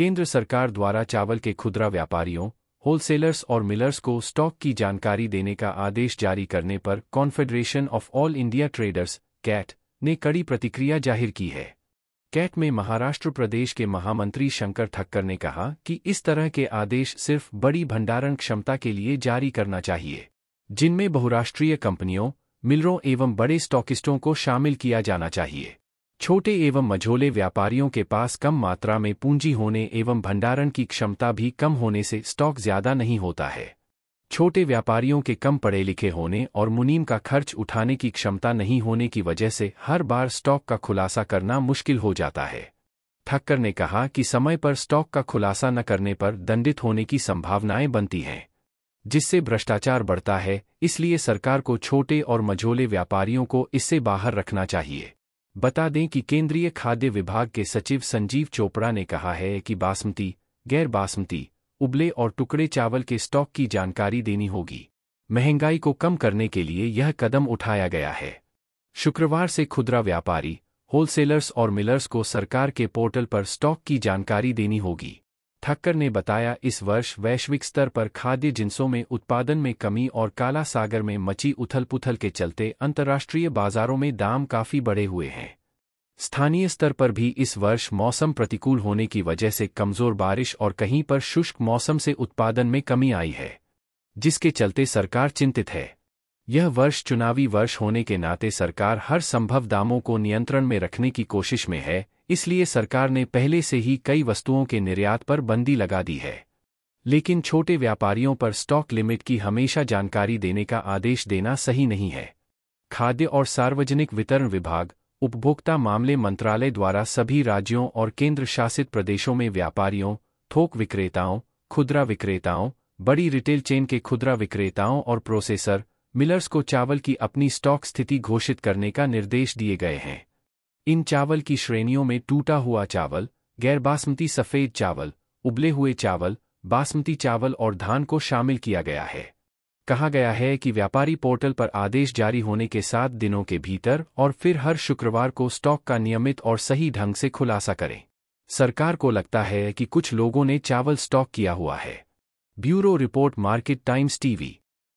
केंद्र सरकार द्वारा चावल के खुदरा व्यापारियों होलसेलर्स और मिलर्स को स्टॉक की जानकारी देने का आदेश जारी करने पर confederation of all India traders CAIT ने कड़ी प्रतिक्रिया जाहिर की है कैट में महाराष्ट्र प्रदेश के महामंत्री शंकर ठक्कर ने कहा कि इस तरह के आदेश सिर्फ बड़ी भंडारण क्षमता के लिए जारी करना चाहिए जिनमें बहुराष्ट्रीय कंपनियों मिलरों एवं बड़े स्टॉकिस्टों को शामिल किया जाना चाहिए छोटे एवं मझोले व्यापारियों के पास कम मात्रा में पूंजी होने एवं भंडारण की क्षमता भी कम होने से स्टॉक ज्यादा नहीं होता है छोटे व्यापारियों के कम पढ़े लिखे होने और मुनीम का खर्च उठाने की क्षमता नहीं होने की वजह से हर बार स्टॉक का खुलासा करना मुश्किल हो जाता है ठक्कर ने कहा कि समय पर स्टॉक का खुलासा न करने पर दंडित होने की संभावनाएं बनती हैं जिससे भ्रष्टाचार बढ़ता है इसलिए सरकार को छोटे और मझोले व्यापारियों को इससे बाहर रखना चाहिए बता दें कि केंद्रीय खाद्य विभाग के सचिव संजीव चोपड़ा ने कहा है कि बासमती गैर बासमती उबले और टुकड़े चावल के स्टॉक की जानकारी देनी होगी महंगाई को कम करने के लिए यह कदम उठाया गया है शुक्रवार से खुदरा व्यापारी होलसेलर्स और मिलर्स को सरकार के पोर्टल पर स्टॉक की जानकारी देनी होगी ठक्कर ने बताया इस वर्ष वैश्विक स्तर पर खाद्य जिनसों में उत्पादन में कमी और काला सागर में मची उथल पुथल के चलते अंतर्राष्ट्रीय बाजारों में दाम काफी बढ़े हुए हैं स्थानीय स्तर पर भी इस वर्ष मौसम प्रतिकूल होने की वजह से कमजोर बारिश और कहीं पर शुष्क मौसम से उत्पादन में कमी आई है जिसके चलते सरकार चिंतित है यह वर्ष चुनावी वर्ष होने के नाते सरकार हर संभव दामों को नियंत्रण में रखने की कोशिश में है इसलिए सरकार ने पहले से ही कई वस्तुओं के निर्यात पर बंदी लगा दी है लेकिन छोटे व्यापारियों पर स्टॉक लिमिट की हमेशा जानकारी देने का आदेश देना सही नहीं है खाद्य और सार्वजनिक वितरण विभाग उपभोक्ता मामले मंत्रालय द्वारा सभी राज्यों और केंद्र शासित प्रदेशों में व्यापारियों थोक विक्रेताओं खुदरा विक्रेताओं बड़ी रिटेल चेन के खुदरा विक्रेताओं और प्रोसेसर मिलर्स को चावल की अपनी स्टॉक स्थिति घोषित करने का निर्देश दिए गए हैं इन चावल की श्रेणियों में टूटा हुआ चावल गैर बासमती सफ़ेद चावल उबले हुए चावल बासमती चावल और धान को शामिल किया गया है कहा गया है कि व्यापारी पोर्टल पर आदेश जारी होने के सात दिनों के भीतर और फिर हर शुक्रवार को स्टॉक का नियमित और सही ढंग से खुलासा करें सरकार को लगता है कि कुछ लोगों ने चावल स्टॉक किया हुआ है bureau report market times TV